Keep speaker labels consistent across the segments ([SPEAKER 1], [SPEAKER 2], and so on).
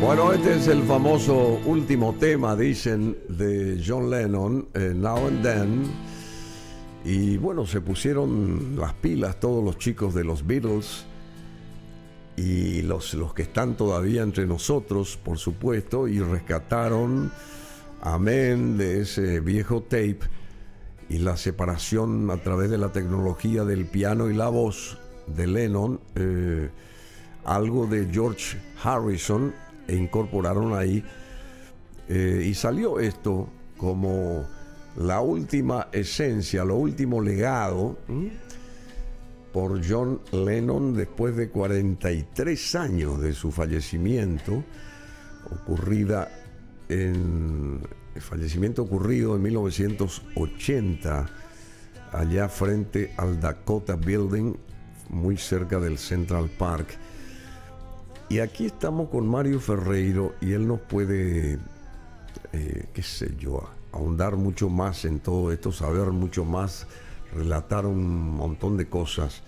[SPEAKER 1] Bueno, este es el famoso último tema, dicen, de John Lennon, eh, Now and Then. Y bueno, se pusieron las pilas todos los chicos de los Beatles y los, los que están todavía entre nosotros, por supuesto, y rescataron Amén de ese viejo tape y la separación a través de la tecnología del piano y la voz de Lennon, eh, algo de George Harrison, e incorporaron ahí. Eh, y salió esto como la última esencia, lo último legado por John Lennon después de 43 años de su fallecimiento, ocurrida en el fallecimiento ocurrido en 1980 allá frente al Dakota Building, muy cerca del Central Park. Y aquí estamos con Mario Ferreiro y él nos puede, eh, qué sé yo, ahondar mucho más en todo esto, saber mucho más, relatar un montón de cosas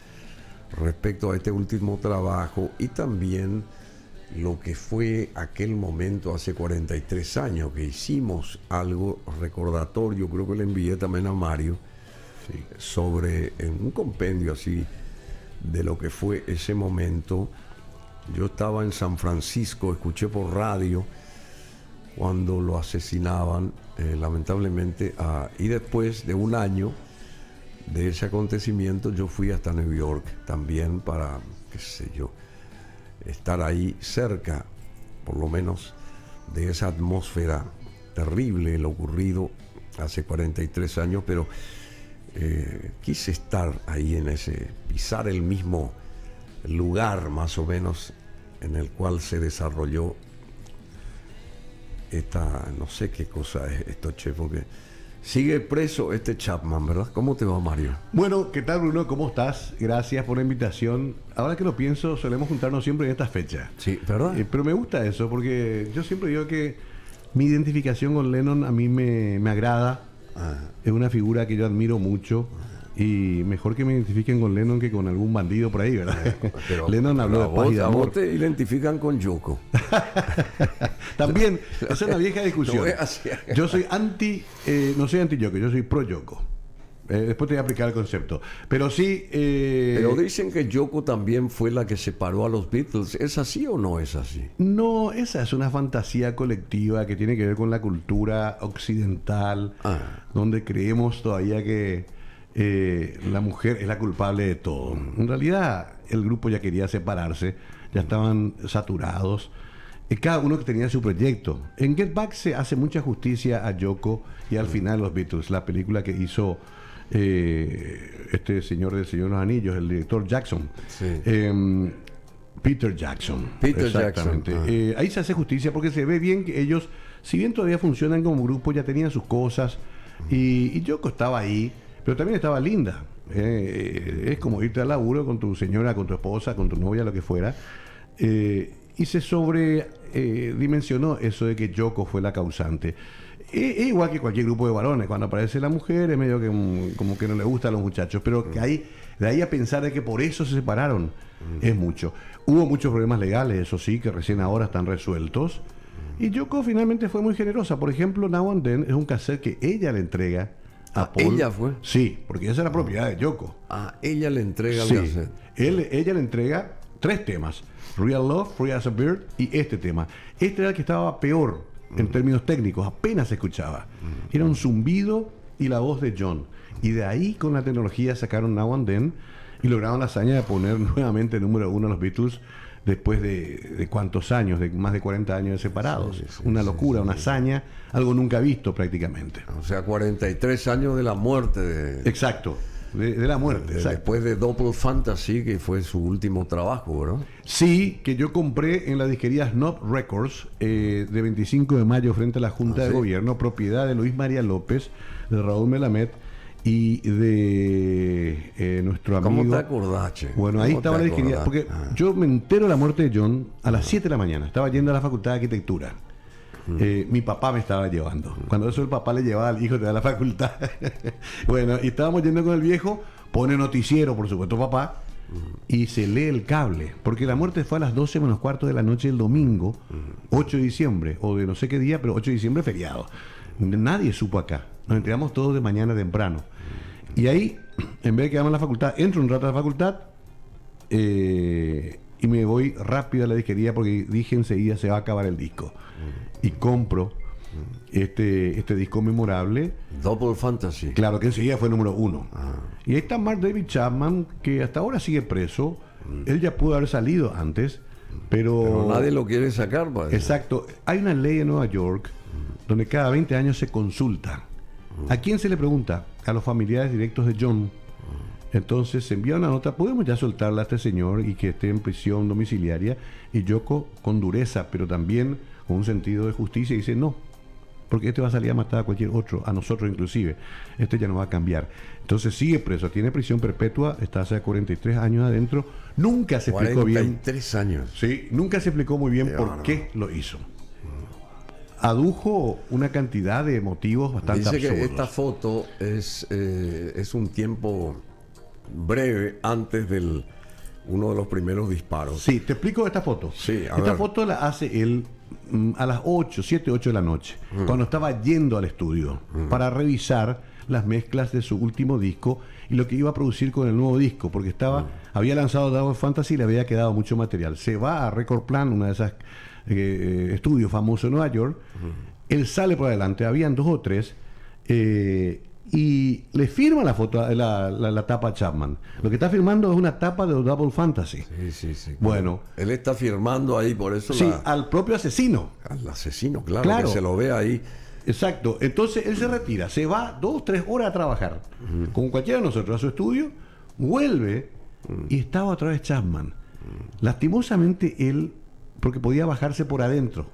[SPEAKER 1] respecto a este último trabajo y también lo que fue aquel momento hace 43 años que hicimos algo recordatorio, creo que le envié también a Mario, sobre un compendio así de lo que fue ese momento yo estaba en San Francisco, escuché por radio cuando lo asesinaban, eh, lamentablemente, ah, y después de un año de ese acontecimiento yo fui hasta New York también para, qué sé yo, estar ahí cerca, por lo menos, de esa atmósfera terrible, lo ocurrido hace 43 años, pero eh, quise estar ahí en ese, pisar el mismo lugar más o menos en el cual se desarrolló esta, no sé qué cosa es esto, che, porque sigue preso este Chapman, ¿verdad? ¿Cómo te va, Mario? Bueno, ¿qué tal, Bruno? ¿Cómo estás?
[SPEAKER 2] Gracias por la invitación. Ahora que lo pienso, solemos juntarnos siempre en estas fechas. Sí, ¿verdad? Eh, pero me gusta eso, porque yo siempre digo que mi identificación con Lennon a mí me, agrada. Ah. Es una figura que yo admiro mucho. Ah. Y mejor que me identifiquen con Lennon que con algún bandido por ahí, ¿verdad? Lennon habló de paz y te
[SPEAKER 1] identifican con Yoko.
[SPEAKER 2] También, esa es una vieja discusión. Yo soy anti, eh,
[SPEAKER 1] no soy anti Yoko, yo soy pro Yoko. Eh, después te voy a aplicar el concepto. Pero sí. Eh, Pero dicen que Yoko también fue la que separó a los Beatles. ¿Es así o no es así?
[SPEAKER 2] No, esa es una fantasía colectiva que tiene que ver con la cultura occidental, ah. donde creemos todavía que eh, la mujer es la culpable de todo. En realidad, el grupo ya quería separarse, ya estaban saturados. Eh, cada uno que tenía su proyecto. En Get Back se hace mucha justicia a Yoko y al final los Beatles, la película que hizo eh, este señor Señor de los Anillos, el director Jackson. Em, Peter Jackson. Peter Jackson. Ah. ahí se hace justicia porque se ve bien que ellos, si bien todavía funcionan como grupo, ya tenían sus cosas. y Yoko estaba ahí pero también estaba linda. Eh, es como irte al laburo con tu señora, con tu esposa, con tu novia, lo que fuera. Eh, y se sobredimensionó eh, eso de que Yoko fue la causante. Es e igual que cualquier grupo de varones, cuando aparece la mujer es medio que como que no le gusta a los muchachos, pero que ahí de ahí a pensar de que por eso se separaron mm. es mucho. Hubo muchos problemas legales, eso sí, que recién ahora están resueltos. Y Yoko finalmente fue muy generosa. Por ejemplo, Now es un cassette que ella le entrega a ah, ella fue? Sí, porque esa es la ah. propiedad de Yoko. A ah, ella le entrega Él, ella le entrega tres temas: Real Love, Free as a Bird y este tema. Este era el que estaba peor en mm. términos técnicos, apenas se escuchaba. Mm. Era un zumbido y la voz de John. Y de ahí, con la tecnología, sacaron Now and Then y lograron la hazaña de poner nuevamente número uno a los Beatles después de, cuántos años, de más de 40 años de separados. una locura, una hazaña, algo nunca visto prácticamente. O
[SPEAKER 1] sea, 43 años de la muerte. De, exacto, de, la muerte. Después de Double Fantasy, que fue su último trabajo, ¿verdad? Sí, que yo compré en la disquería Snob
[SPEAKER 2] Records eh, de 25 de mayo frente a la Junta ¿Ah, de Gobierno, propiedad de Luis María López, de Raúl Melamed y de eh, nuestro amigo. ¿Cómo te
[SPEAKER 1] acordaste? Bueno, ahí estaba la Porque
[SPEAKER 2] ah. yo me entero de la muerte de John a las 7 de la mañana. Estaba yendo a la facultad de arquitectura. Mm. Eh, mi papá me estaba llevando. Mm. Cuando eso el papá le llevaba al hijo de la facultad. bueno, y estábamos yendo con el viejo. Pone noticiero, por supuesto, papá. Mm. Y se lee el cable, porque la muerte fue a las 12 menos cuarto de la noche del domingo, 8 de diciembre, o de no sé qué día, pero 8 de diciembre feriado. Nadie supo acá. Nos entregamos todos de mañana temprano. Y ahí, en vez de quedarme en la facultad, entro un rato a la facultad eh, y me voy rápido a la disquería porque dije enseguida se va a acabar el disco. Mm. Y compro este, este disco memorable. Double Fantasy. Claro, que enseguida fue número uno. Ah. Y ahí está Mark David Chapman, que hasta ahora sigue preso. Mm. Él ya pudo haber salido antes, pero... nadie
[SPEAKER 1] lo quiere sacar. Pues.
[SPEAKER 2] Exacto. Hay una ley en Nueva York mm. donde cada 20 años se consulta ¿A quién se le pregunta? A los familiares directos de John. Entonces se envía una nota, podemos ya soltarla a este señor y que esté en prisión domiciliaria. Y Yoko con dureza, pero también con un sentido de justicia, dice no, porque este va a salir a matar a cualquier otro, a nosotros inclusive. Este ya no va a cambiar. Entonces sigue preso, tiene prisión perpetua, está hace 43 años adentro. Nunca se explicó bien.
[SPEAKER 1] 43 años.
[SPEAKER 2] Sí, nunca se explicó muy bien por qué lo hizo adujo una cantidad de motivos bastante Dice que esta
[SPEAKER 1] foto es, eh, es un tiempo breve antes del uno de los primeros disparos. Sí, te explico esta foto. Sí, esta foto la hace
[SPEAKER 2] él mm, a las 8, 7, 8 de la noche, mm. cuando estaba yendo al estudio mm. para revisar las mezclas de su último disco y lo que iba a producir con el nuevo disco, porque estaba había lanzado Double Fantasy y le había quedado mucho material. Se va a Record Plan, una de esas eh, eh, estudio famoso en Nueva York. Él sale por adelante, habían dos o tres, eh, y le firma la, foto, de la, tapa a Chapman. Lo que está firmando es una tapa de Double Fantasy.
[SPEAKER 1] Sí, sí, sí. Bueno. Él está firmando ahí, por eso. Sí, al propio asesino. Al asesino, claro, Que se lo ve ahí. Exacto. Entonces él se retira, se
[SPEAKER 2] va dos, tres horas a trabajar, con como cualquiera de nosotros, a su estudio, vuelve y estaba otra vez Chapman. Lastimosamente él porque podía bajarse por adentro.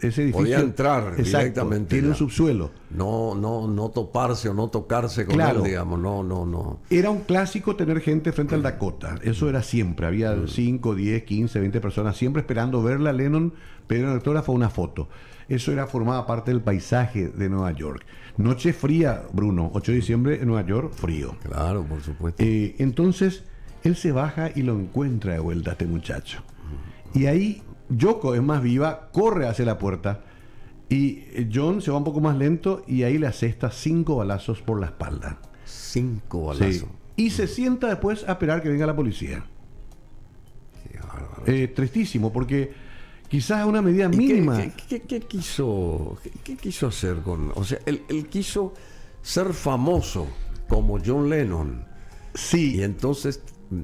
[SPEAKER 2] ese edificio, podía entrar exactamente. directamente. Tiene un
[SPEAKER 1] subsuelo. No, no, no toparse o no tocarse con él, digamos. No, no, no.
[SPEAKER 2] Era un clásico tener gente frente al Dakota. Eso era siempre. Había 5, 10, 15, 20 personas siempre esperando verla. Lennon el un autógrafo, una foto. Eso era formaba parte del paisaje de Nueva York. Noche fría, Bruno. 8 de diciembre en Nueva York, frío. Claro, por supuesto. Eh, entonces, él se baja y lo encuentra de vuelta este muchacho. Mm. Y ahí Yoko es más viva, corre hacia la puerta. Y eh, John se va un poco más lento y ahí le asesta cinco balazos por la espalda. Cinco balazos. Y se sienta después a esperar que venga la
[SPEAKER 1] policía. Eh, tristísimo, porque quizás una medida mínima. Qué, quiso, qué, quiso hacer con.? O sea, él, él, quiso ser famoso como John Lennon. Sí. Y entonces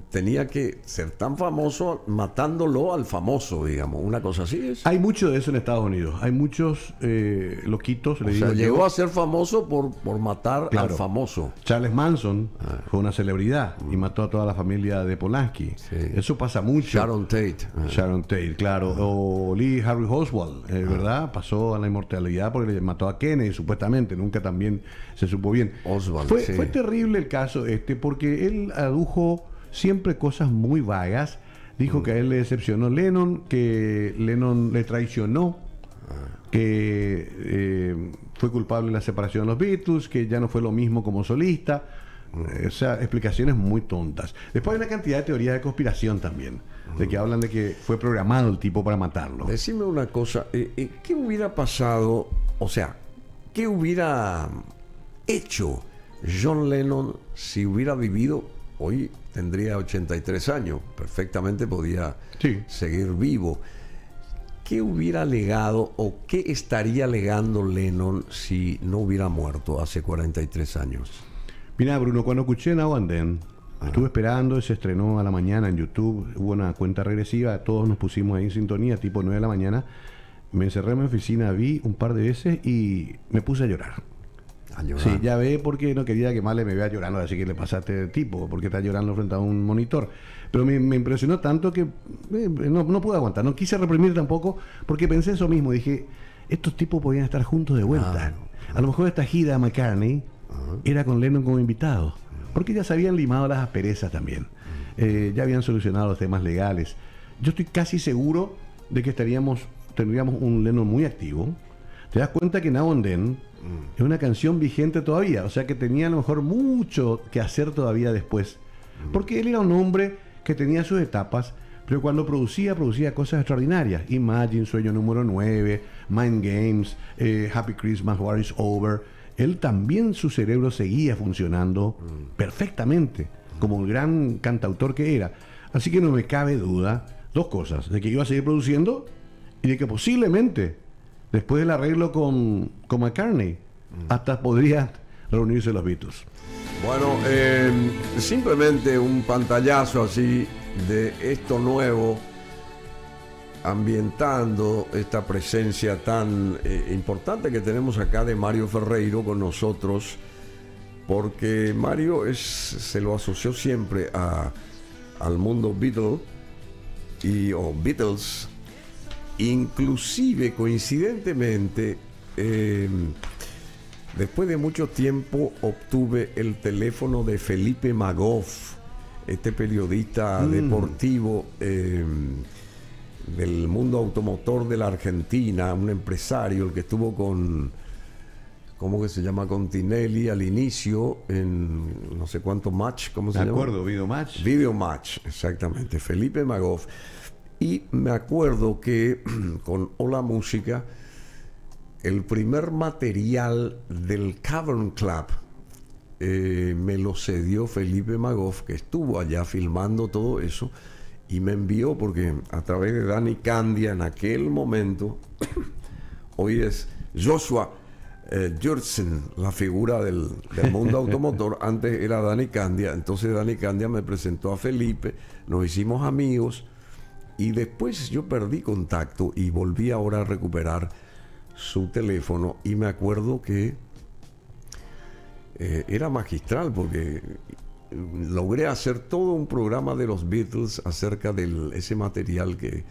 [SPEAKER 1] tenía que ser tan famoso matándolo al famoso, digamos, una cosa así. Es. Hay
[SPEAKER 2] mucho de eso en Estados Unidos, hay muchos eh, loquitos. o sea, llegó a ser
[SPEAKER 1] famoso por, por matar al
[SPEAKER 2] famoso. Charles Manson ah. fue una celebridad y mató a toda la familia de Polanski. Eso pasa mucho. Sharon Tate. Ah. Sharon Tate, claro. Ah. O Lee Harry Oswald, ¿verdad? Pasó a la inmortalidad porque le mató a Kennedy, supuestamente, nunca también se supo bien. Oswald. Fue, fue terrible el caso este porque él adujo siempre cosas muy vagas. Dijo que a él le decepcionó Lennon, que Lennon le traicionó, que eh, fue culpable de la separación de los Beatles, que ya no fue lo mismo como solista. Eh, o sea, explicaciones muy tontas. Después hay una cantidad de teorías de conspiración también, de que hablan de que fue programado el tipo para matarlo. Decime una
[SPEAKER 1] cosa, eh, ¿qué hubiera pasado, o sea, qué hubiera hecho John Lennon si hubiera vivido hoy tendría 83 años, perfectamente podía seguir vivo. ¿Qué hubiera legado o qué estaría legando Lennon si no hubiera muerto hace 43 años? Mira, Bruno, cuando escuché Now and Then, ah. estuve esperando, se estrenó
[SPEAKER 2] a la mañana en YouTube, hubo una cuenta regresiva, todos nos pusimos ahí en sintonía, tipo 9 de la mañana. Me encerré en mi oficina, vi un par de veces y me puse a llorar. Sí, ya ve porque no quería que Male me vea llorando, así que le pasaste de tipo, porque está llorando frente a un monitor. Pero me, impresionó tanto que eh, no, pude aguantar, no quise reprimir tampoco, porque pensé eso mismo, dije, estos tipos podían estar juntos de vuelta. Ah, a lo mejor esta gira a McCartney ah. era con Lennon como invitado, porque ya se habían limado las asperezas también, mm. eh, ya habían solucionado los temas legales. Yo estoy casi seguro de que estaríamos, tendríamos un Lennon muy activo. Te das cuenta que en and es una canción vigente todavía, o sea que tenía a lo mejor mucho que hacer todavía después. Mm. Porque él era un hombre que tenía sus etapas, pero cuando producía, producía cosas extraordinarias. Imagine, Sueño Número 9, Mind Games, eh, Happy Christmas, War is Over. Él también, su cerebro seguía funcionando mm. perfectamente, como el gran cantautor que era. Así que no me cabe duda, dos cosas, de que iba a seguir produciendo y de que posiblemente después del arreglo con, con McCartney, mm. hasta podría reunirse los Beatles.
[SPEAKER 1] Bueno, eh, simplemente un pantallazo así de esto nuevo, ambientando esta presencia tan eh, importante que tenemos acá de Mario Ferreiro con nosotros, porque Mario es, se lo asoció siempre al mundo Beatles y, Beatles Inclusive, coincidentemente, em, después de mucho tiempo obtuve el teléfono de Felipe Magoff, este periodista mm. deportivo em, del mundo automotor de la Argentina, un empresario, el que estuvo con, ¿cómo que se llama? Continelli al inicio en no sé cuánto match, ¿cómo se llama? De Video Match. Video Match, exactamente. Felipe Magoff. Y me acuerdo que con Hola Música, el primer material del Cavern Club eh, me lo cedió Felipe Magoff, que estuvo allá filmando todo eso, y me envió, porque a través de Dani Candia en aquel momento, hoy es Joshua eh, la figura del, del mundo automotor, antes era Dani Candia, entonces Dani Candia me presentó a Felipe, nos hicimos amigos, y después yo perdí contacto y volví ahora a recuperar su teléfono y me acuerdo que eh, era magistral porque logré hacer todo un programa de los Beatles acerca de ese material que,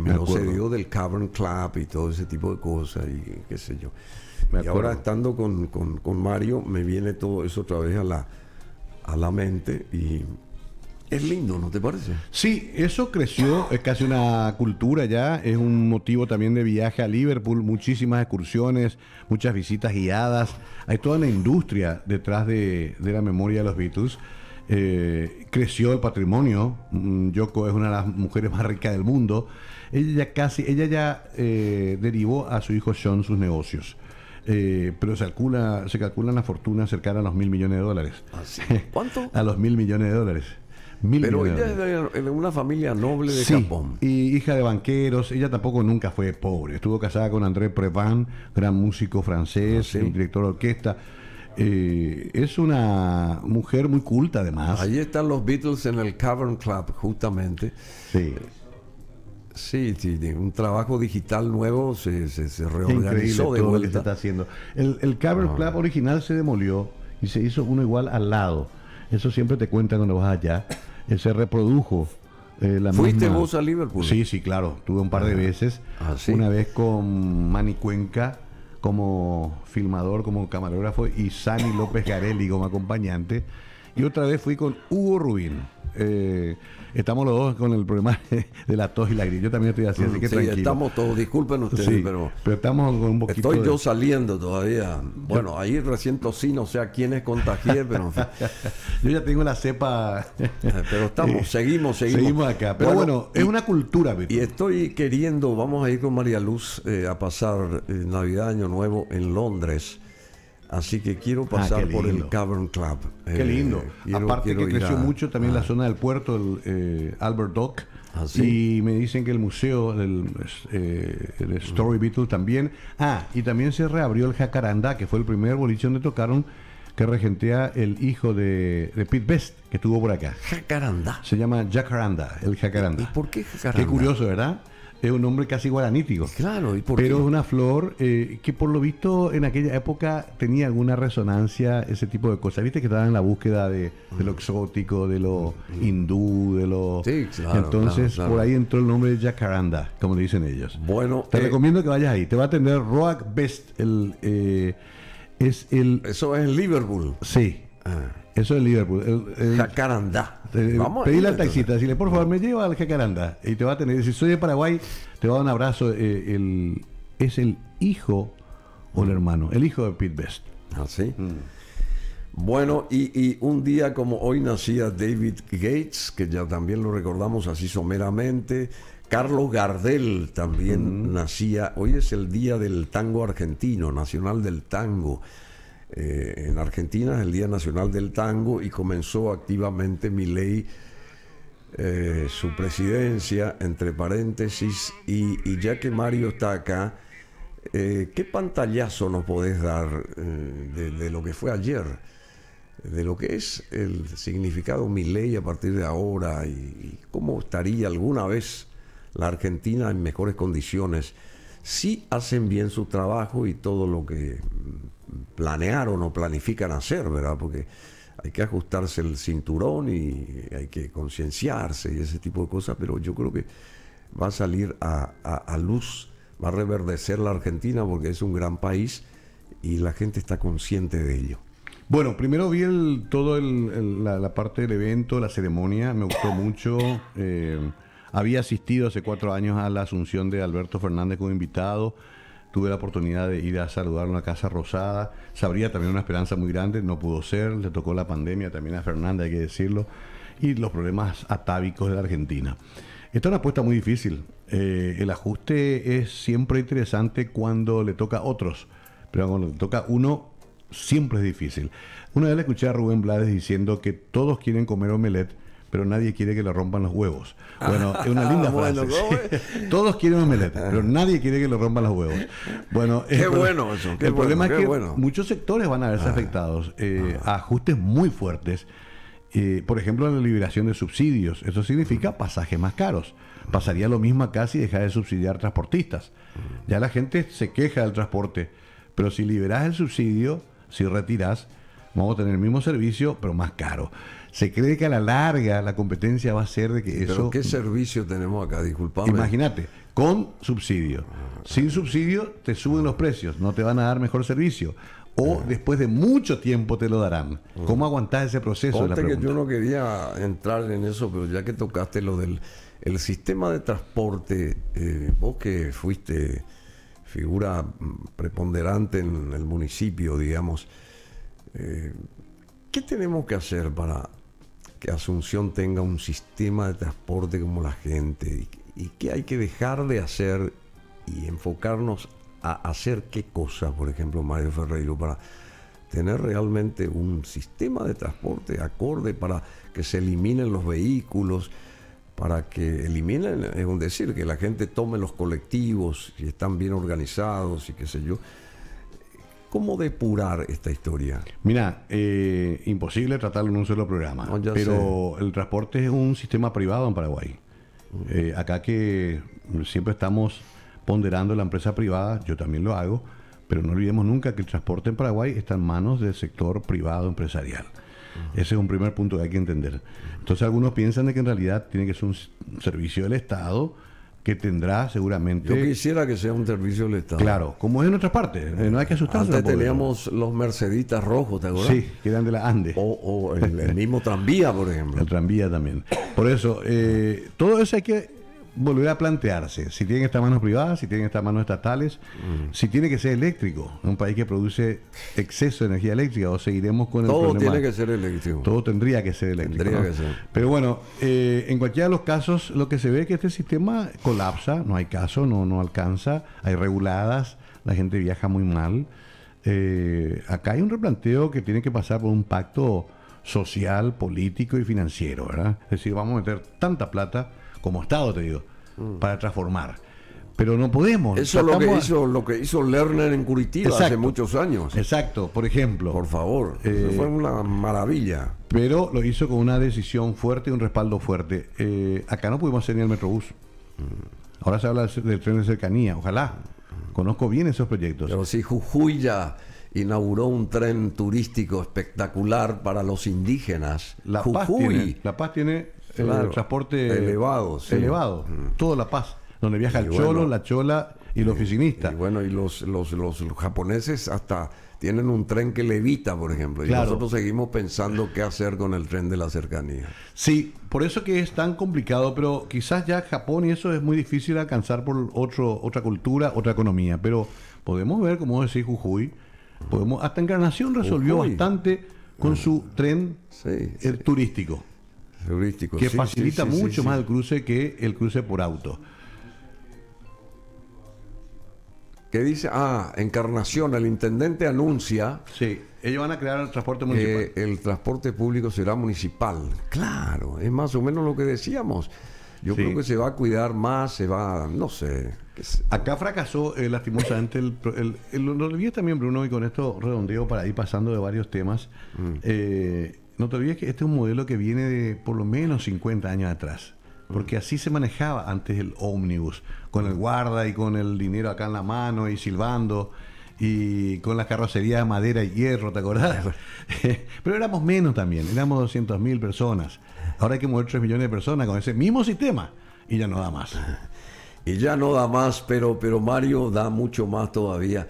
[SPEAKER 1] me, lo cedió del Cavern Club y todo ese tipo de cosas y qué sé yo. y ahora estando con, Mario me viene todo eso otra vez a la, a la mente y es lindo, ¿no te parece?
[SPEAKER 2] Sí, eso creció, es casi una cultura ya, es un motivo también de viaje a Liverpool, muchísimas excursiones, muchas visitas guiadas, hay toda una industria detrás de, la memoria de los Beatles. Eh, creció el patrimonio, mm, Yoko es una de las mujeres más ricas del mundo, ella ya casi, ella ya eh, derivó a su hijo Sean sus negocios. Eh, pero se calcula, se calcula una fortuna cercana a los mil millones de dólares. ¿Ah, ¿Cuánto? a los mil millones de dólares. Pero
[SPEAKER 1] ella de, una familia noble de Japón.
[SPEAKER 2] Y hija de banqueros, ella tampoco nunca fue pobre. Estuvo casada con André Prevan, gran músico francés, ah, director de orquesta. Eh, es una mujer muy culta además. Ahí
[SPEAKER 1] están los Beatles en el Cavern Club, justamente. Sí. Sí, sí, un trabajo digital nuevo se, reorganizó de haciendo.
[SPEAKER 2] El, Cavern ah. Club original se demolió y se hizo uno igual al lado eso siempre te cuentan cuando vas allá. él se reprodujo. Eh, la ¿Fuiste vos a Liverpool? Sí, sí, claro. Tuve un par de ah, veces. Ah, Una vez con Manny Cuenca como filmador, como camarógrafo, y Sani López Garelli como acompañante. Y otra vez fui con Hugo Rubín. Eh, estamos los dos con el problema de la tos y la gripe. Yo también estoy así, que estamos
[SPEAKER 1] todos, disculpen ustedes, pero,
[SPEAKER 2] pero estamos Estoy yo
[SPEAKER 1] saliendo todavía. Bueno, ahí recién tosí, no sé a quién es contagié, pero yo ya tengo la cepa. Eh, pero estamos, seguimos, seguimos. acá. Pero bueno, es una cultura, Y estoy queriendo, vamos a ir con María Luz eh, a pasar Navidad, Año Nuevo en Londres. Así que quiero ah, pasar por el Cavern Club. Qué eh, lindo. Aparte que creció mucho también la
[SPEAKER 2] zona del puerto, el, eh, Albert Dock. Ah, y me dicen que el museo del eh, el Story también. Ah, y también se reabrió el Jacaranda que fue el primer boliche donde tocaron, que regentea el hijo de, Pete Best, que estuvo por acá. Jacaranda. Se llama Jacaranda, el Jacaranda. ¿Y por qué Jacaranda? Qué curioso, ¿verdad? es un nombre casi guaranítico. Claro, ¿y por Pero es una flor eh, que por lo visto en aquella época tenía alguna resonancia, ese tipo de cosas. Viste que estaban en la búsqueda de, lo mm. exótico, de lo mm. hindú, de lo...
[SPEAKER 1] Sí, claro. Entonces por ahí
[SPEAKER 2] entró el nombre de jacaranda, como le dicen ellos. Bueno. Te eh, recomiendo que vayas ahí. Te va a atender Rock Best, el... Eh, es el... Eso es en Liverpool. Sí. Ah. Eso es Liverpool. jacaranda. Eh, pedí la taxita, dile por favor, me lleva al Jacaranda. Y te va a tener, si soy de Paraguay, te va a dar un abrazo. Eh, es el hijo o el hermano, el hijo de Pete
[SPEAKER 1] Best. Ah, bueno, y, un día como hoy nacía David Gates, que ya también lo recordamos así someramente. Carlos Gardel también nacía. Hoy es el día del tango argentino, nacional del tango. Eh, en Argentina, es el Día Nacional del Tango, y comenzó activamente mi ley. Eh, su presidencia, entre paréntesis, y, ya que Mario está acá, eh, ¿qué pantallazo nos podés dar de, lo que fue ayer? De lo que es el significado mi ley a partir de ahora y, cómo estaría alguna vez la Argentina en mejores condiciones si hacen bien su trabajo y todo lo que planear o planifican hacer, ¿verdad? Porque hay que ajustarse el cinturón y hay que concienciarse y ese tipo de cosas, pero yo creo que va a salir a, a, luz, va a reverdecer la Argentina porque es un gran país y la gente está consciente de ello. Bueno, primero vi el, todo la, parte del evento, la ceremonia, me gustó mucho.
[SPEAKER 2] Eh, había asistido hace cuatro años a la asunción de Alberto Fernández como invitado. Tuve la oportunidad de ir a saludar una casa rosada. Sabría también una esperanza muy grande, no pudo ser. Le tocó la pandemia también a Fernanda, hay que decirlo. Y los problemas atávicos de la Argentina. Esta es una apuesta muy difícil. Eh, el ajuste es siempre interesante cuando le toca a otros, pero cuando le toca a uno, siempre es difícil. Una vez le escuché a Rubén Blades diciendo que todos quieren comer omelette pero nadie quiere que le rompan los huevos. Ah. Bueno, es una linda ah, frase. Todos quieren meleta pero ah. nadie quiere que le rompan los huevos. Bueno, qué bueno eso. el problema es que muchos sectores van a verse afectados eh, a ajustes muy fuertes. Eh, por ejemplo, en la liberación de subsidios. Eso significa pasajes más caros. Pasaría lo mismo acá si dejas de subsidiar transportistas. Mm. Ya la gente se queja del transporte, pero si liberas el subsidio, si retiras, vamos a tener el mismo servicio, pero más caro se cree que a la larga la competencia va a ser de que Pero ¿Qué
[SPEAKER 1] servicio tenemos acá? Disculpame.
[SPEAKER 2] Imagínate, con subsidio. Ah, Sin subsidio te suben los precios, no te van a dar mejor servicio. O ah. después de mucho tiempo te lo darán. Ah. ¿Cómo aguantás ese proceso? que
[SPEAKER 1] yo no quería entrar en eso, pero ya que tocaste lo del sistema de transporte, eh, vos que fuiste figura preponderante en el municipio, digamos, eh, ¿qué tenemos que hacer para que Asunción tenga un sistema de transporte como la gente y, que qué hay que dejar de hacer y enfocarnos a hacer qué cosas por ejemplo, Mario Ferreiro, para tener realmente un sistema de transporte acorde para que se eliminen los vehículos, para que eliminen, es decir, que la gente tome los colectivos, y están bien organizados y qué sé yo. ¿Cómo depurar esta historia? Mira, eh, imposible tratarlo en un solo programa, oh, pero el transporte es un sistema
[SPEAKER 2] privado en Paraguay. Eh, acá que siempre estamos ponderando la empresa privada, yo también lo hago, pero no olvidemos nunca que el transporte en Paraguay está en manos del sector privado empresarial. Ese es un primer punto que hay que entender. Entonces algunos piensan de que en realidad tiene que ser un servicio del Estado que tendrá seguramente. Yo
[SPEAKER 1] quisiera que sea un servicio del Estado. Claro,
[SPEAKER 2] como es en otras partes, eh, no hay que asustarse. Antes
[SPEAKER 1] teníamos los Merceditas rojos, ¿te acuerdas? Sí, que eran de la Andes. O, el, mismo tranvía, por ejemplo. El tranvía también.
[SPEAKER 2] Por eso, eh, todo eso hay que volver a plantearse si tienen estas manos privadas, si tienen estas manos estatales, mm. si tiene que ser eléctrico, un país que produce exceso de energía eléctrica o seguiremos con el problema. Todo tiene que
[SPEAKER 1] ser eléctrico.
[SPEAKER 2] Todo tendría que ser eléctrico. Pero bueno, eh, en cualquiera de los casos lo que se ve es que este sistema colapsa, no hay caso, no, no alcanza, hay reguladas, la gente viaja muy mal. Eh, acá hay un replanteo que tiene que pasar por un pacto social, político y financiero, ¿verdad? Es decir, vamos a meter tanta plata como Estado te digo, mm. para transformar. Pero no podemos. Eso es lo que, hizo,
[SPEAKER 1] lo que hizo Lerner en Curitiba hace muchos años. Exacto, por ejemplo. Por favor, eh, fue una maravilla.
[SPEAKER 2] Pero lo hizo con una decisión fuerte y un respaldo fuerte. Eh, acá no pudimos hacer ni el Metrobús. Mm. Ahora se habla del tren de cercanía, ojalá.
[SPEAKER 1] Mm. Conozco bien esos proyectos. Pero si Jujuy ya inauguró un tren turístico espectacular para los indígenas. La Jujuy. la Paz tiene eh, el transporte elevado. Todo Elevado. Mm. Toda La Paz, donde viaja el cholo, la chola y el oficinista. Y bueno, y los, los, los, japoneses hasta tienen un tren que levita, por ejemplo, y nosotros seguimos pensando qué hacer con el tren de la cercanía. Sí, por eso que es tan
[SPEAKER 2] complicado, pero quizás ya Japón y eso es muy difícil alcanzar por otro, otra cultura, otra economía, pero podemos ver, como decís Jujuy, podemos, hasta Encarnación resolvió bastante con ah. su tren eh, turístico. Que facilita mucho más el
[SPEAKER 1] cruce que el cruce por auto. ¿Qué dice? Ah, Encarnación, el intendente anuncia. Sí, ellos van a crear el transporte municipal. el transporte público será municipal. Claro, es más o menos lo que decíamos. Yo creo que se va a cuidar más, se va, no sé. Acá fracasó
[SPEAKER 2] eh, lastimosamente el, Lo también, Bruno, y con esto redondeo para ir pasando de varios temas. Mm. Eh, no te olvides que este es un modelo que viene de por lo menos 50 años atrás. Porque mm. así se manejaba antes el ómnibus, con el mm. guarda y con el dinero acá en la mano y silbando y con las carrocerías de madera y hierro, ¿te acordás? Pero éramos menos también, éramos 200.000 personas. Ahora hay que mover 3 millones de personas con ese
[SPEAKER 1] mismo sistema y ya no da más. Y ya no da más, pero, pero Mario da mucho más todavía.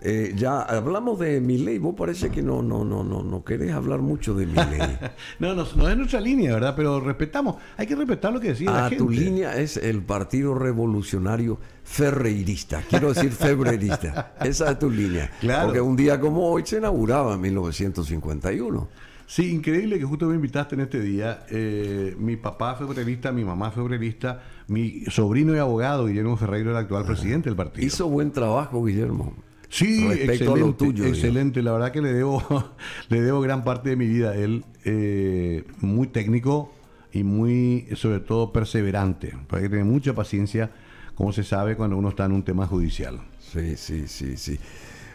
[SPEAKER 1] Eh, ya hablamos de mi ley vos parece que no, no, no, no, no querés hablar mucho de mi no, no, no es nuestra línea, ¿verdad? Pero respetamos, hay que respetar lo que decía ah, Tu línea es el Partido Revolucionario Ferreirista, quiero decir febrerista. Esa es tu línea. Claro. Porque un día como hoy se inauguraba en 1951. Sí, increíble que justo me invitaste en este día. Eh, mi papá febrerista,
[SPEAKER 2] mi mamá febrerista, mi sobrino y abogado Guillermo Ferreiro, el actual ah, presidente del partido. Hizo buen trabajo, Guillermo. Sí, excelente, tuyo, excelente. La verdad que le debo, le debo gran parte de mi vida. a Él, eh, muy técnico y muy, sobre todo, perseverante. Hay que tener mucha paciencia, como se sabe cuando uno está en un tema judicial.
[SPEAKER 1] Sí, sí, sí, sí.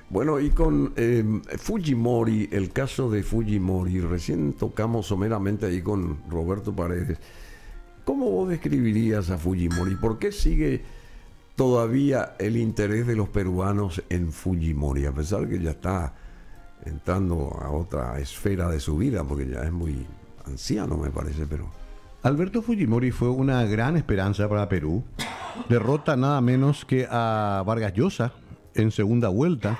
[SPEAKER 1] Bueno, y con em, Fujimori, el caso de Fujimori, recién tocamos someramente ahí con Roberto Paredes. ¿Cómo vos describirías a Fujimori? ¿Por qué sigue todavía el interés de los peruanos en Fujimori, a pesar que ya está entrando a otra esfera de su vida, porque ya es muy anciano, me parece, pero... Alberto Fujimori
[SPEAKER 2] fue una gran esperanza para Perú. Derrota nada menos que a Vargas Llosa en segunda vuelta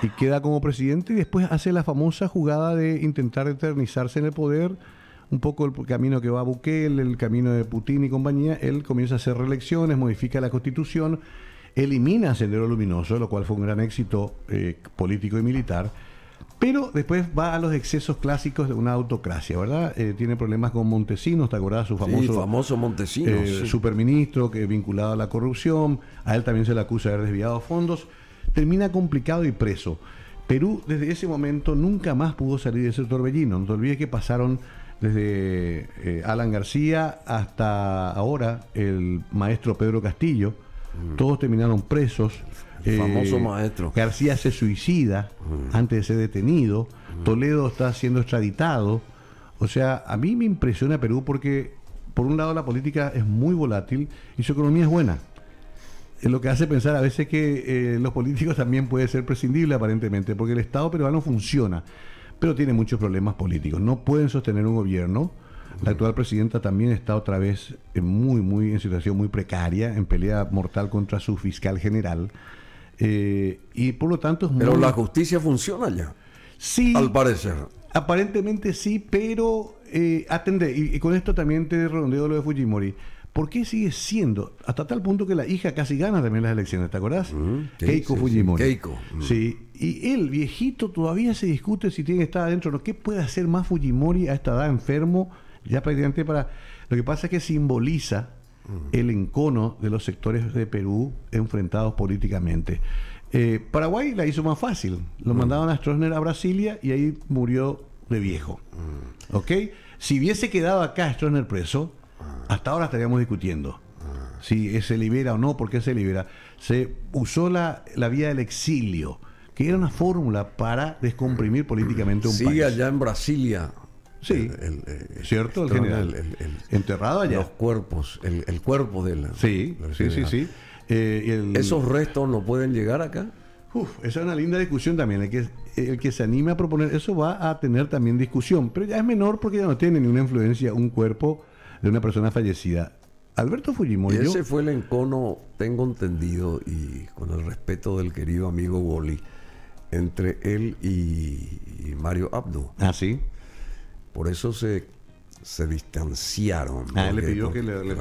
[SPEAKER 2] y queda como presidente y después hace la famosa jugada de intentar eternizarse en el poder un poco el camino que va Bukele, el camino de Putin y compañía, él comienza a hacer reelecciones, modifica la constitución, elimina Sendero Luminoso, lo cual fue un gran éxito eh, político y militar, pero después va a los excesos clásicos de una autocracia, ¿verdad? Eh, tiene problemas con Montesinos, ¿te acordás? Su famoso, famoso
[SPEAKER 1] Montesinos. Eh,
[SPEAKER 2] superministro que, vinculado a la corrupción, a él también se le acusa de haber desviado fondos, termina complicado y preso. Perú desde ese momento nunca más pudo salir de ese torbellino. No te olvides que pasaron desde eh, Alan García hasta ahora el maestro Pedro Castillo. Mm. Todos terminaron presos. El eh, famoso maestro. García se suicida mm. antes de ser detenido. Mm. Toledo está siendo extraditado. O sea, a mí me impresiona Perú porque, por un lado, la política es muy volátil y su economía es buena. Es eh, lo que hace pensar a veces que los políticos también puede ser prescindible aparentemente, porque el Estado peruano funciona pero tiene muchos problemas políticos. No pueden sostener un gobierno. La actual presidenta también está otra vez en muy, muy en situación muy precaria, en pelea mortal contra su fiscal general.
[SPEAKER 1] Eh, y por lo tanto es Pero la justicia funciona ya. Sí. Al parecer.
[SPEAKER 2] Aparentemente sí, pero eh, atender, y, con esto también te redondeo lo de Fujimori. ¿Por qué sigue siendo? Hasta tal punto que la hija casi gana también las elecciones, ¿te acordás? Keiko Fujimori. Keiko. Sí, y él, viejito, todavía se discute si tiene que estar adentro o no. ¿Qué puede hacer más Fujimori a esta edad enfermo? Ya prácticamente para... Lo que pasa es que simboliza mm. el encono de los sectores de Perú enfrentados políticamente. Eh, Paraguay la hizo más fácil. Lo mm. mandaron a Stroessner a Brasilia y ahí murió de viejo. Mm. ¿Ok? Si hubiese quedado acá Stroessner preso, ah. hasta ahora estaríamos discutiendo ah. si se libera o no, por qué se libera. Se usó la, la vía del exilio era una fórmula para descomprimir políticamente un país. Sigue
[SPEAKER 1] allá en Brasilia. Sí, ¿cierto? general. enterrado allá. Los cuerpos, el, cuerpo de la. Sí, sí, sí, sí. Eh, ¿Esos restos no pueden
[SPEAKER 2] llegar acá? Uf, esa es una linda discusión también. El que, se anime a proponer eso va a tener también discusión, pero ya es menor porque ya no tiene ni una influencia un cuerpo de una persona fallecida. Alberto Fujimori. ese
[SPEAKER 1] fue el encono, tengo entendido, y con el respeto del querido amigo Goli entre él y, Mario Abdo. Ah, sí. Por eso se, se distanciaron. Ah, él le pidió que le, le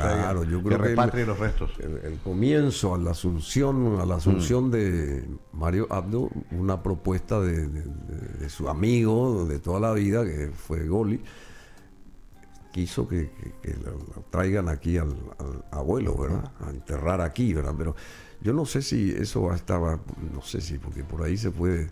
[SPEAKER 1] yo creo los
[SPEAKER 2] restos. El,
[SPEAKER 1] comienzo a la asunción, a la asunción mm. de Mario Abdo, una propuesta de, de, su amigo de toda la vida, que fue Goli, quiso que, traigan aquí al, abuelo, ¿verdad? A enterrar aquí, ¿verdad? Pero yo no sé si eso estaba, no sé si, porque por ahí se puede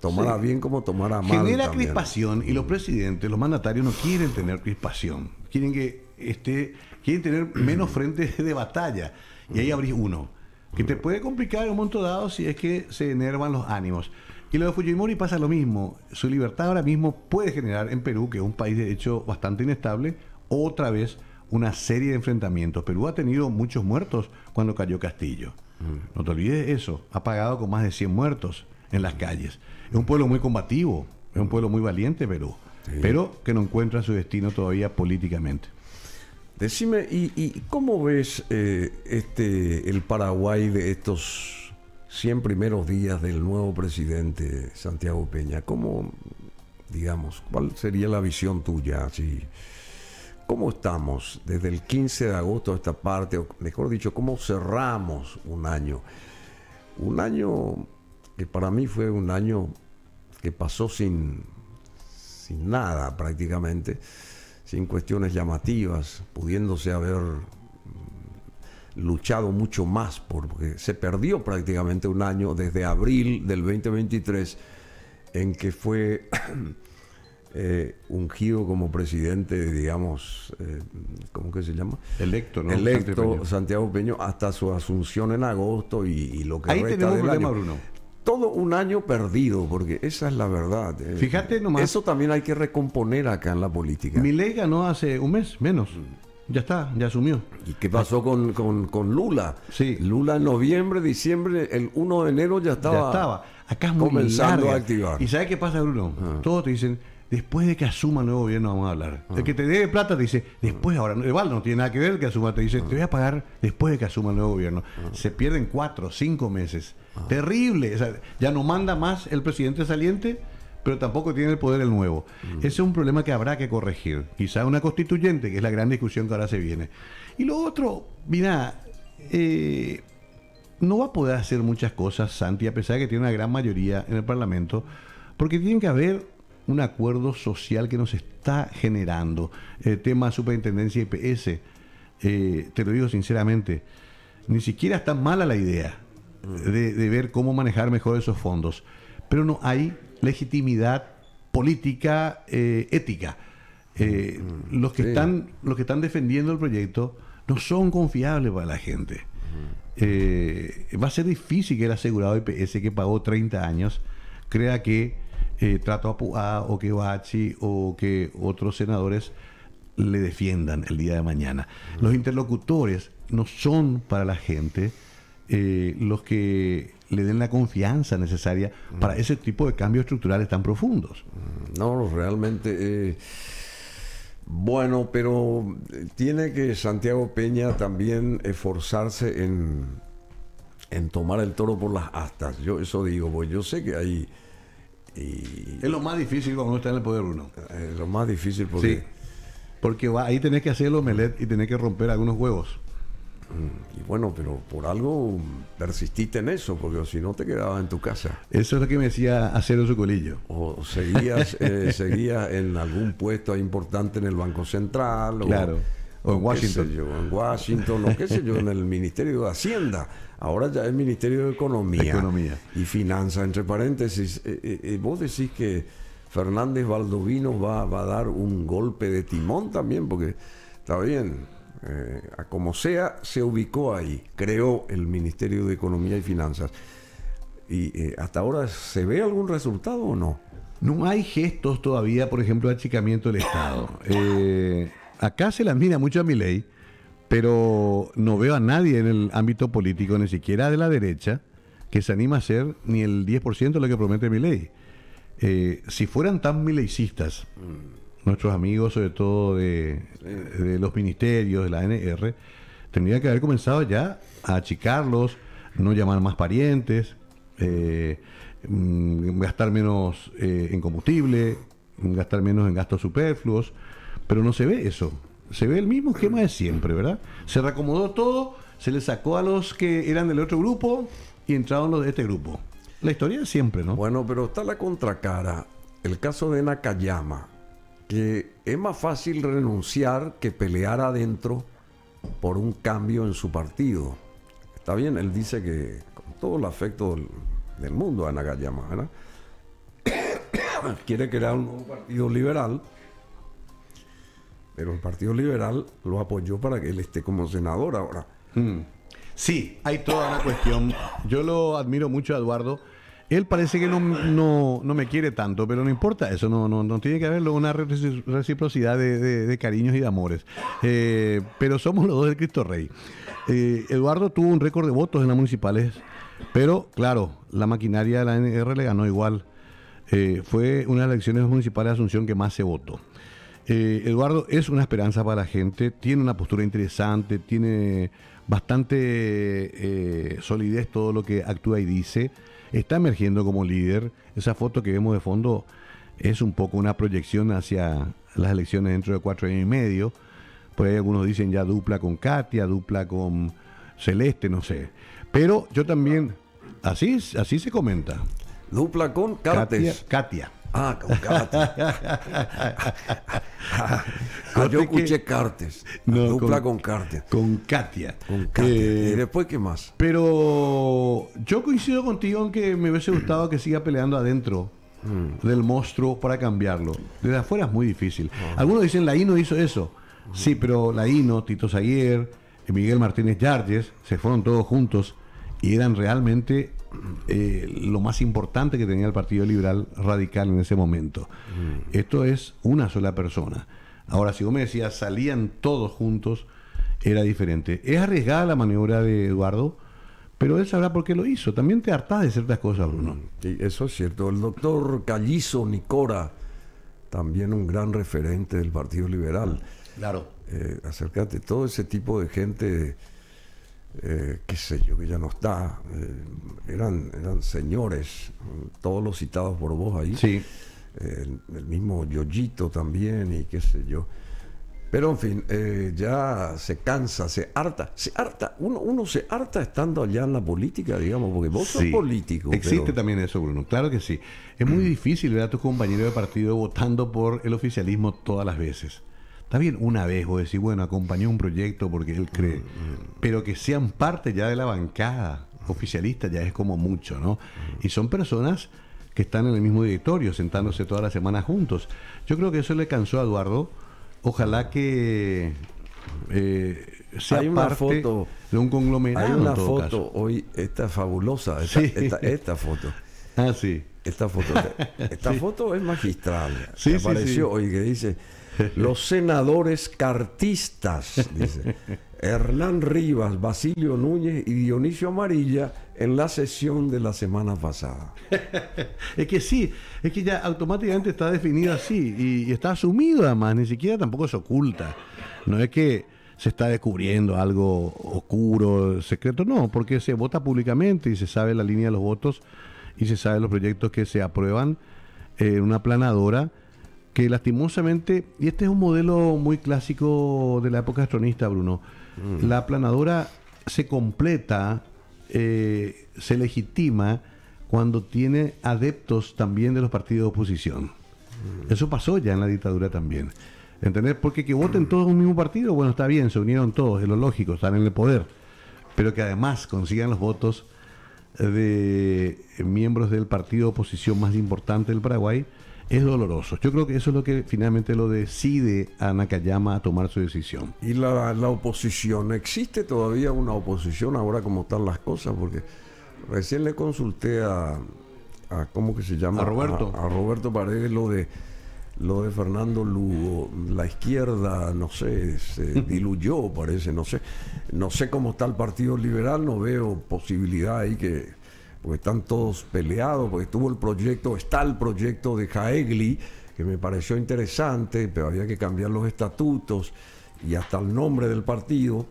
[SPEAKER 1] tomar bien como tomar a mal. Genera
[SPEAKER 2] crispación y los mm. presidentes, los mandatarios no quieren tener crispación, quieren que esté, quieren tener menos frentes de batalla y ahí mm. abrís uno, que te puede complicar en un momento dado si es que se enervan los ánimos. Y lo de Fujimori pasa lo mismo. Su libertad ahora mismo puede generar en Perú, que es un país de hecho bastante inestable, otra vez una serie de enfrentamientos. Perú ha tenido muchos muertos cuando cayó Castillo. Mm. No te olvides eso. Ha pagado con más de 100 muertos en las calles. Es un pueblo muy combativo, es un pueblo muy valiente Perú, pero que no encuentra su destino todavía políticamente. Decime,
[SPEAKER 1] ¿y, cómo ves eh, este, el Paraguay de estos 100 primeros días del nuevo presidente Santiago Peña, ¿cómo, digamos, cuál sería la visión tuya? ¿Cómo estamos desde el 15 de agosto a esta parte, o mejor dicho, cómo cerramos un año? Un año que para mí fue un año que pasó sin, sin nada prácticamente, sin cuestiones llamativas, pudiéndose haber luchado mucho más, porque se perdió prácticamente un año desde abril del 2023 en que fue eh, ungido como presidente, digamos, eh, ¿cómo que se llama? Electo, ¿no? Electo Santiago Peño, hasta su asunción en agosto y, lo que Ahí resta tenemos del Todo un año perdido, porque esa es la verdad. Eh. Fíjate Eso también hay que recomponer acá en la política. Mi ley ganó hace un mes, menos. Mm. Ya está, ya asumió. ¿Y qué pasó con, Lula? Sí. Lula en noviembre, diciembre, el 1 de enero ya estaba. Ya estaba. Acá es muy comenzando a activar. ¿Y sabes qué
[SPEAKER 2] pasa, Bruno? Ah. Todos te dicen, después de que asuma el nuevo gobierno vamos a hablar. El que te dé plata te dice, después ahora, igual no tiene nada que ver que asuma, te dice, te voy a pagar después de que asuma el nuevo gobierno. Ah. Se pierden cuatro, cinco meses. Terrible. ya no manda más el presidente saliente pero tampoco tiene el poder el nuevo. Ese es un problema que habrá que corregir. Quizá una constituyente, que es la gran discusión que ahora se viene. Y lo otro, mira, eh, no va a poder hacer muchas cosas Santi, a pesar de que tiene una gran mayoría en el Parlamento, porque tiene que haber un acuerdo social que nos está generando. El tema superintendencia y PS, eh, te lo digo sinceramente, ni siquiera está mala la idea mm. de ver cómo manejar mejor esos fondos pero no hay legitimidad política eh, ética. Eh, mm, los, que están, los que están defendiendo el proyecto no son confiables para la gente.
[SPEAKER 1] Mm.
[SPEAKER 2] Eh, va a ser difícil que el asegurado IPS e que pagó 30 años crea que Trato Apuá o que Bachi o que otros senadores le defiendan el día de mañana. Mm. Los interlocutores no son para la gente los que le den la confianza necesaria para mm. ese tipo de cambios estructurales tan profundos.
[SPEAKER 1] Mm, no, realmente... Eh, bueno, pero eh, tiene que Santiago Peña también esforzarse en, en, tomar el toro por las astas. Yo eso digo, pues yo sé que ahí Y, es lo más difícil cuando uno está en el poder uno. Es eh, lo más difícil porque...
[SPEAKER 2] porque ahí tenés que hacer el omelette y tenés que
[SPEAKER 1] romper algunos huevos. Mm, y bueno, pero por algo persististe en eso, porque si no te quedabas en tu casa.
[SPEAKER 2] Eso es lo que me decía Acero colillo
[SPEAKER 1] O eh, seguías, en algún puesto importante en el Banco Central. O, en Washington. en Washington, o qué sé yo, en el Ministerio de Hacienda. Ahora ya es Ministerio de Economía. Economía. Y Finanzas, entre paréntesis. Eh, eh, vos decís que Fernández Valdovino va, va a dar un golpe de timón también, porque está bien eh, a como sea, se ubicó ahí, creó el Ministerio de Economía y Finanzas. ¿Y eh, hasta ahora se ve algún resultado o no? No hay gestos
[SPEAKER 2] todavía, por ejemplo, de achicamiento del Estado. Eh, acá se las mira mucho a mi ley, pero no veo a nadie en el ámbito político, ni siquiera de la derecha, que se anima a hacer ni el 10% de lo que promete mi ley. si fueran tan mileicistas, mm nuestros amigos, sobre todo de, los ministerios, de la NR tendría que haber comenzado ya a achicarlos, no llamar más parientes, eh, mm, gastar menos eh, en combustible, gastar menos en gastos superfluos, pero no se ve eso. Se ve el mismo esquema de siempre, ¿verdad? Se reacomodó todo, se le sacó a los que eran del otro grupo y entraron
[SPEAKER 1] los de este grupo. La historia es siempre, ¿no? Bueno, pero está la contracara. El caso de Nakayama, que es más fácil renunciar que pelear adentro por un cambio en su partido. Está bien, él dice que con todo el afecto del, mundo a Nagayama, quiere crear un nuevo partido liberal, pero el Partido Liberal lo apoyó para que él esté como senador ahora. Hmm. Sí, hay toda una cuestión. Yo lo
[SPEAKER 2] admiro mucho a Eduardo él parece que no, me quiere tanto, pero no importa eso, no, no, tiene que haber una reciprocidad de, cariños y de amores. Eh, pero somos los dos del Cristo Rey. Eh, Eduardo tuvo un récord de votos en las municipales, pero claro, la maquinaria de la NR le ganó igual. Eh, fue una de las elecciones municipales de Asunción que más se votó. Eduardo es una esperanza para la gente, tiene una postura interesante, tiene bastante solidez todo lo que actúa y dice está emergiendo como líder. Esa foto que vemos de fondo es un poco una proyección hacia las elecciones dentro de cuatro años y medio. Por ahí algunos dicen ya dupla con Katia, dupla con Celeste, no sé. Pero yo también, así, así se comenta.
[SPEAKER 1] Dupla con Katia, Katia. Ah, con ah, yo escuché Cartes. dupla con, Cartes. Con Katia. Con Katia. Eh, ¿Y después qué más? Pero yo coincido
[SPEAKER 2] contigo en que me hubiese gustado que siga peleando adentro mm. del monstruo para cambiarlo. Desde afuera es muy difícil. Ah. Algunos dicen, la INO hizo eso. Sí, pero la INO, Tito Zaguer Miguel Martínez Yardes se fueron todos juntos y eran realmente eh, lo más importante que tenía el Partido Liberal Radical en ese momento. Mm. Esto es una sola persona. Ahora, si vos me decías, salían todos juntos, era diferente. Es arriesgada la maniobra de Eduardo, pero él sabrá por qué lo hizo. También te
[SPEAKER 1] hartás de ciertas cosas, Bruno. Mm, eso es cierto. El doctor Callizo Nicora, también un gran referente del Partido Liberal. Claro. Eh, acércate, todo ese tipo de gente eh, qué sé yo, que ya no está, eh, eran, eran señores, todos los citados por vos ahí. Sí. El, mismo Yoyito también y qué sé yo. Pero en fin, eh, ya se cansa, se harta, se harta, uno, uno se harta estando allá en la política, digamos, porque vos sos político. Existe también eso, Bruno, claro que sí. Es muy mm. difícil ver a tus compañeros de partido votando
[SPEAKER 2] por el oficialismo todas las veces. Está bien, una vez o decir, bueno, acompañó un proyecto porque él cree, mm, mm. pero que sean parte ya de la bancada oficialista ya es como mucho, ¿no? Mm. Y son personas que están en el mismo directorio, sentándose todas las semanas juntos. Yo creo que eso le cansó a Eduardo. Ojalá que eh, sea hay una foto, de un conglomerado. Hay una foto
[SPEAKER 1] hoy, esta fabulosa, esta, foto. Ah, sí. Esta foto, esta foto es magistral. Sí, apareció hoy que dice Los senadores cartistas, dice. Hernán Rivas, Basilio Núñez y Dionisio Amarilla en la sesión de la semana pasada. es que sí, es que ya automáticamente está definido
[SPEAKER 2] así y, está asumido además, ni siquiera tampoco se oculta. No es que se está descubriendo algo oscuro, secreto, no, porque se vota públicamente y se sabe la línea de los votos y se sabe los proyectos que se aprueban eh, en una planadora que lastimosamente, y este es un modelo muy clásico de la época Tronista, Bruno, la aplanadora se completa, eh, se legitima cuando tiene adeptos también de los partidos de oposición. Eso pasó ya en la dictadura también. ¿Entendés? Porque que voten todos un mismo partido, bueno, está bien, se unieron todos, es lo lógico, están en el poder. Pero que además consigan los votos de miembros del partido de oposición más importante del Paraguay, es doloroso. Yo creo que eso es lo que finalmente lo decide a Nakayama a tomar su decisión.
[SPEAKER 1] Y la, la oposición, ¿existe todavía una oposición ahora como están las cosas? Porque recién le consulté a, ¿cómo que se llama? A Roberto. A, Roberto Paredes lo de lo de Fernando Lugo, la izquierda, no sé, se diluyó, parece, no sé. No sé cómo está el Partido Liberal, no veo posibilidad ahí que porque están todos peleados, porque estuvo el proyecto, está el proyecto de Jaegli, que me pareció interesante, pero había que cambiar los estatutos y hasta el nombre del partido.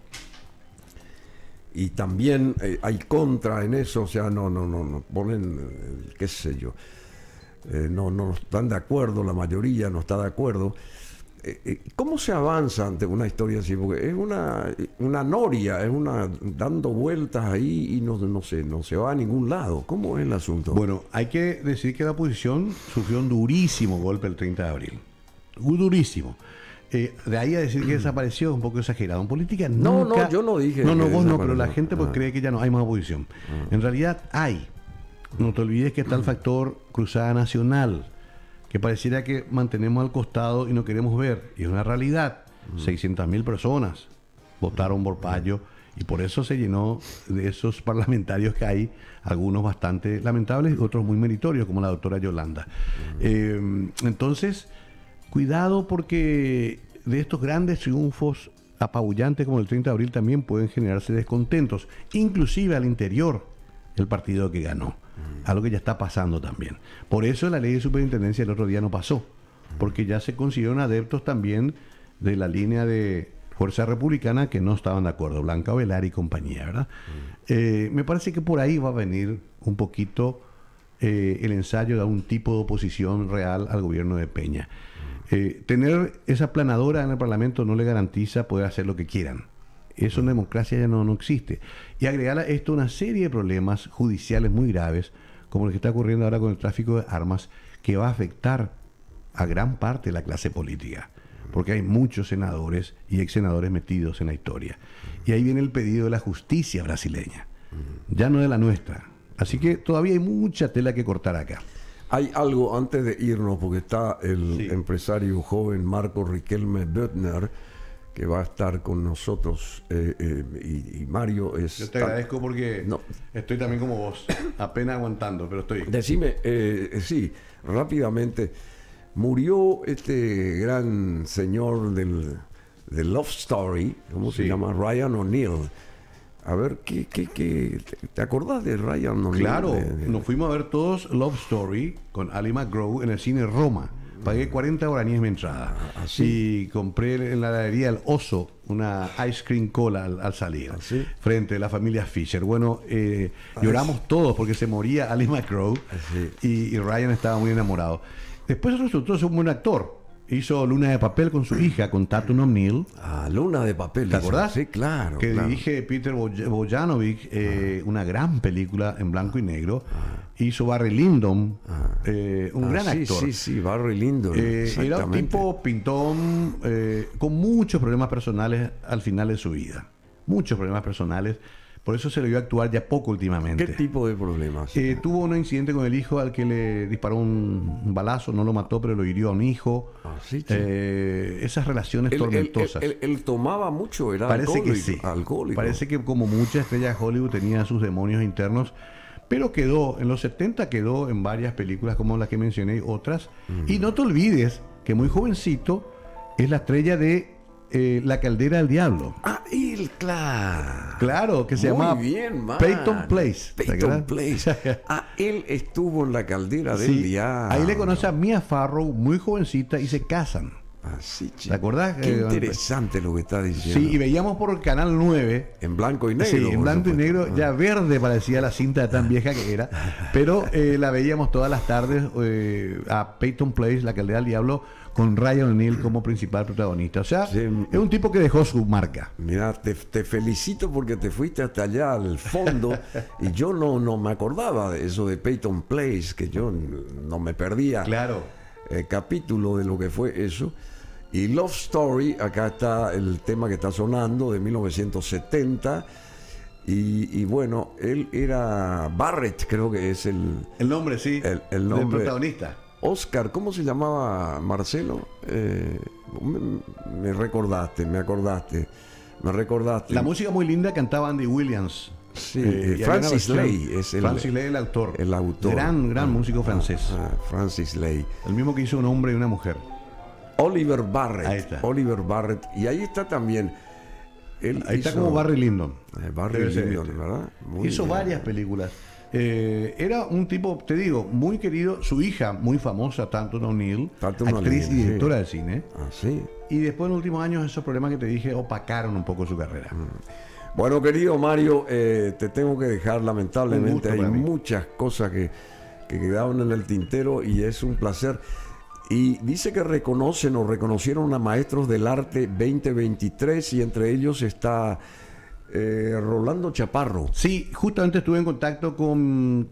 [SPEAKER 1] Y también eh, hay contra en eso, o sea, no, no, no, no ponen, eh, qué sé yo, eh, no, no están de acuerdo, la mayoría no está de acuerdo. Eh, eh, ¿Cómo se avanza ante una historia así? Porque es una, una noria, es una dando vueltas ahí y no, no, se, no se va a ningún lado. ¿Cómo es el asunto? Bueno, hay
[SPEAKER 2] que decir que la oposición sufrió un durísimo golpe el 30 de abril. Un durísimo. Eh, de ahí a decir que desapareció es un poco exagerado. En política no, no, yo no dije. No, no, vos no, pero la gente pues ah. cree que ya no hay más oposición. Ah. En realidad hay. No te olvides que está el factor cruzada nacional que pareciera que mantenemos al costado y no queremos ver. Y es una realidad. 600.000 mm. personas votaron por Payo y por eso se llenó de esos parlamentarios que hay, algunos bastante lamentables y otros muy meritorios, como la doctora Yolanda. Mm. Em, entonces, cuidado porque de estos grandes triunfos apabullantes como el 30 de abril también pueden generarse descontentos, inclusive al interior del partido que ganó algo que ya está pasando también. Por eso la ley de superintendencia el otro día no pasó, porque ya se consiguieron adeptos también de la línea de Fuerza Republicana que no estaban de acuerdo, Blanca Velar y compañía, ¿verdad? Mm. Eh, me parece que por ahí va a venir un poquito eh, el ensayo de un tipo de oposición real al gobierno de Peña. Mm. Eh, tener esa planadora en el Parlamento no le garantiza poder hacer lo que quieran. Eso en democracia ya no, existe. Y agregar a esto una serie de problemas judiciales muy graves, como el que está ocurriendo ahora con el tráfico de armas, que va a afectar a gran parte la clase política, porque hay muchos senadores y ex senadores metidos en la historia. Y ahí viene el pedido de la justicia brasileña, ya no de la nuestra. Así que todavía hay mucha tela que cortar acá.
[SPEAKER 1] Hay algo antes de irnos, porque está el empresario joven Marco Riquelme Böttner que va a estar con nosotros eh, eh, y, Mario es... Yo te agradezco porque estoy también como vos, apenas aguantando, pero estoy... Decime, eh, eh, sí, rápidamente, murió este gran señor del, del Love Story, ¿cómo se llama? Ryan O'Neill. A ver, ¿qué, qué, qué, te acordás de Ryan O'Neill? Claro,
[SPEAKER 2] nos fuimos a ver todos Love Story con Ali McGraw en el cine Roma. Pagué 40 guaraníes mi entrada. Ah, ah, y compré en la heladería El Oso una ice cream cola al, salir. Ah, frente a la familia Fisher. Bueno, eh, lloramos todos porque se moría Ali McCrow y, Ryan estaba muy enamorado. Después resultó ser un buen actor. Hizo Luna de Papel con su hija, con Tatum O'Neill. Ah, Luna de Papel. ¿Te acordás? Sí, claro. Que dirige Peter Bojanovic, eh, una gran película en blanco y negro hizo Barry Lyndon,
[SPEAKER 1] ah. eh, un ah, gran actor. Sí, sí, Barry Lyndon. era un
[SPEAKER 2] tipo pintón eh, con muchos problemas personales al final de su vida. Muchos problemas personales. Por eso se le vio actuar ya poco últimamente. ¿Qué tipo de problemas? Eh, tuvo un incidente con el hijo al que le disparó un, balazo, no lo mató, pero lo hirió a un hijo. Ah, esas relaciones tormentosas.
[SPEAKER 1] Él, tomaba mucho, era Parece que sí. Parece
[SPEAKER 2] que como muchas estrellas de Hollywood tenía sus demonios internos pero quedó, en los 70 quedó en varias películas como las que mencioné y otras. Y no te olvides que muy jovencito es la estrella de eh, La Caldera del Diablo. Ah, él,
[SPEAKER 1] claro. Claro, que se llama Peyton Place. Peyton Place. ah, él estuvo en La Caldera del Diablo. Ahí le
[SPEAKER 2] conoce a Mia Farrow, muy jovencita, y se casan. ¿Te acordás? Qué interesante
[SPEAKER 1] lo que está diciendo. Sí, y veíamos por el Canal 9. En blanco y negro. en blanco y negro. Ya
[SPEAKER 2] ah. verde parecía la cinta tan vieja que era. Pero eh, la veíamos todas las tardes eh, a Peyton Place, la calle del diablo, con Ryan O'Neill como principal protagonista. O sea, es un tipo que dejó su marca.
[SPEAKER 1] Mira, te, felicito porque te fuiste hasta allá al fondo y yo no, no me acordaba de eso de Peyton Place, que yo no me perdía. Claro. El eh, capítulo de lo que fue eso. Y Love Story, acá está el tema que está sonando de 1970. Y, bueno, él era Barrett, creo que es el... El nombre, sí. El, nombre. protagonista. Oscar, ¿cómo se llamaba Marcelo? Eh, me, recordaste, me acordaste, me recordaste. La música muy linda cantaba Andy Williams. Sí, eh, Francis Lay es el, Francis Lay el autor. El autor. Gran, gran ah, músico ah, francés. Ah, Francis Lay. El mismo que hizo un hombre y una mujer. Oliver Barrett. Oliver Barrett. Y ahí está también. ahí está como Barry Lyndon. Eh, Barry Lyndon, este. ¿verdad? hizo varias películas. Eh,
[SPEAKER 2] era un tipo, te digo, muy querido. Su hija, muy famosa, tanto una O'Neill, actriz y directora de
[SPEAKER 1] cine. Ah, Y después, en los últimos años, esos problemas que te dije opacaron un poco su carrera. Mm. Bueno, querido Mario, eh, te tengo que dejar. Lamentablemente, hay muchas cosas que, que quedaron en el tintero y es un placer. Y dice que reconocen o reconocieron a maestros del arte 2023 y entre ellos está eh, Rolando Chaparro. Sí,
[SPEAKER 2] justamente estuve en contacto con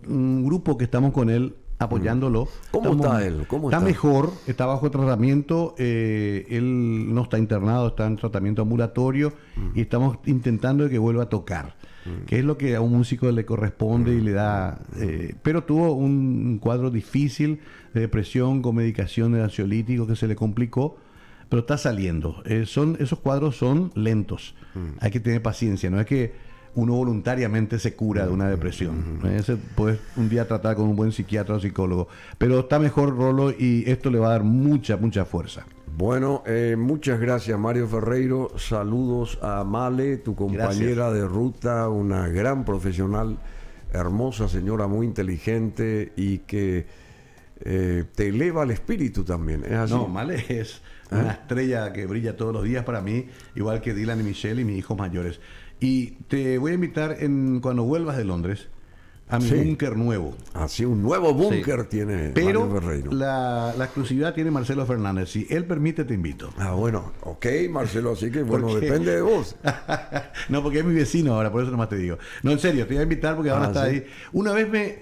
[SPEAKER 2] un grupo que estamos con él apoyándolo. Mm. ¿Cómo está él? está, mejor, está bajo tratamiento, eh, él no está internado, está en tratamiento ambulatorio mm. y estamos intentando que vuelva a tocar. Mm. que es lo que a un músico le corresponde y le da... Eh, pero tuvo un, cuadro difícil de depresión con medicación de ansiolíticos que se le complicó, pero está saliendo. Eh, son, esos cuadros son lentos, mm. hay que tener paciencia, no es que uno voluntariamente se cura de una mm, depresión. pues un día tratar con un buen psiquiatra o psicólogo, pero está mejor Rolo y esto le va a dar mucha, mucha
[SPEAKER 1] fuerza. Bueno, eh, muchas gracias Mario Ferreiro. Saludos a Male, tu compañera de ruta, una gran profesional, hermosa señora, muy inteligente y que eh, te eleva el espíritu también. No,
[SPEAKER 2] Male es una ¿Eh? estrella que brilla todos los días para mí, igual que Dylan y Michelle y mis hijos mayores. Y te voy a invitar en, cuando vuelvas de Londres a mi búnker nuevo.
[SPEAKER 1] Así, un nuevo búnker tiene Pero
[SPEAKER 2] La, la, exclusividad tiene Marcelo Fernández. Si él permite, te invito. Ah, bueno, ok, Marcelo, así que bueno, depende de vos. no, porque es mi vecino ahora, por eso nomás te digo. No, en serio, te voy a invitar porque ahora ah, está ahí. Una vez me,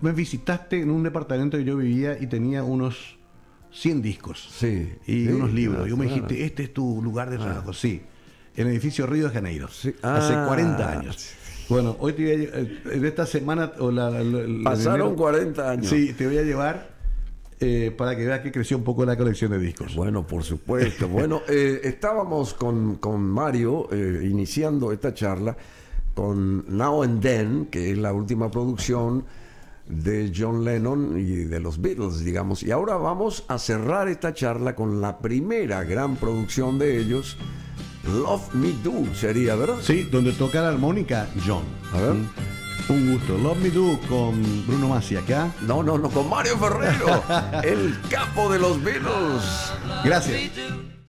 [SPEAKER 2] me visitaste en un departamento que yo vivía y tenía unos 100 discos. Sí. Y unos libros. Ah, y me dijiste, este es tu lugar de ah. trabajo. Sí. En el edificio Río de Janeiro. Hace 40 años. Bueno, hoy te voy a en eh, esta semana pasaron 40 años. Sí, te voy a llevar
[SPEAKER 1] eh, para que veas que creció un poco la colección de discos. Bueno, por supuesto. bueno, eh, estábamos con, Mario iniciando esta charla con Now and Then, que es la última producción de John Lennon y de los Beatles, digamos. Y ahora vamos a cerrar esta charla con la primera gran producción de ellos, Love Me Do sería, ¿verdad? Sí, donde toca la armónica John. A ver. Mm. Un gusto. Love Me Do con Bruno Masi acá. No, no, no, con Mario Ferrero, el capo de los Beatles. Gracias.